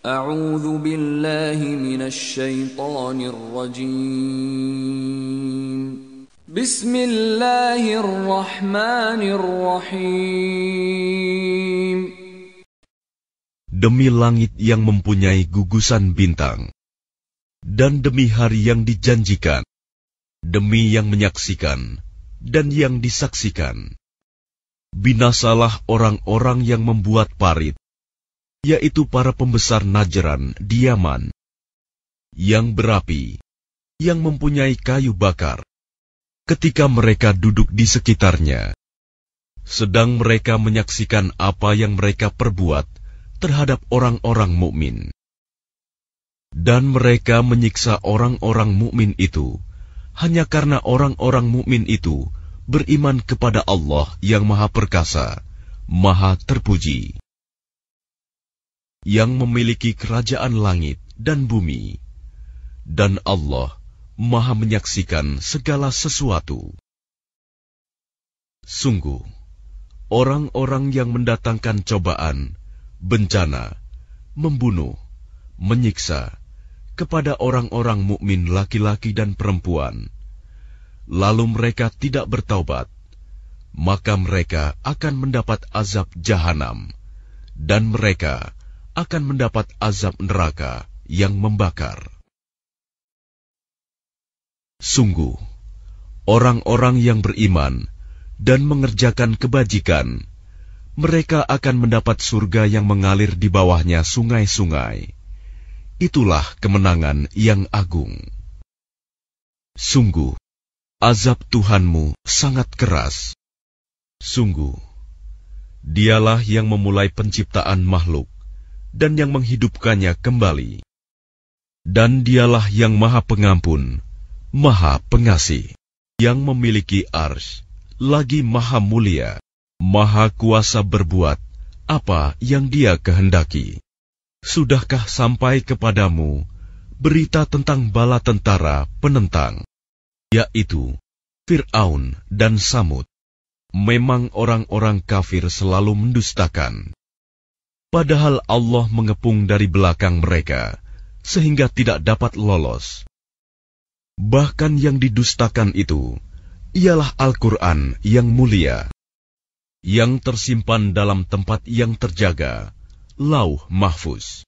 A'udzu billahi minasyaitonir rajim. Bismillahirrahmanirrahim. Demi langit yang mempunyai gugusan bintang dan demi hari yang dijanjikan, demi yang menyaksikan dan yang disaksikan. Binasalah orang-orang yang membuat parit yaitu para pembesar Najran di Yaman, yang berapi, yang mempunyai kayu bakar. Ketika mereka duduk di sekitarnya, sedang mereka menyaksikan apa yang mereka perbuat terhadap orang-orang mukmin, dan mereka menyiksa orang-orang mukmin itu hanya karena orang-orang mukmin itu beriman kepada Allah yang Maha Perkasa, Maha Terpuji yang memiliki kerajaan langit dan bumi, dan Allah Maha Menyaksikan segala sesuatu. Sungguh, orang-orang yang mendatangkan cobaan, bencana, membunuh, menyiksa kepada orang-orang mukmin laki-laki dan perempuan, lalu mereka tidak bertaubat, maka mereka akan mendapat azab jahanam, dan mereka akan mendapat azab neraka yang membakar. Sungguh, orang-orang yang beriman dan mengerjakan kebajikan, mereka akan mendapat surga yang mengalir di bawahnya sungai-sungai. Itulah kemenangan yang agung. Sungguh, azab Tuhanmu sangat keras. Sungguh, dialah yang memulai penciptaan makhluk dan yang menghidupkannya kembali. Dan dialah yang maha pengampun, maha pengasih, yang memiliki ars, lagi maha mulia, maha kuasa berbuat apa yang dia kehendaki. Sudahkah sampai kepadamu berita tentang bala tentara penentang, yaitu Fir'aun dan Samud? Memang orang-orang kafir selalu mendustakan. Padahal Allah mengepung dari belakang mereka, sehingga tidak dapat lolos. Bahkan yang didustakan itu ialah Al-Quran yang mulia, yang tersimpan dalam tempat yang terjaga, lauh mahfuz.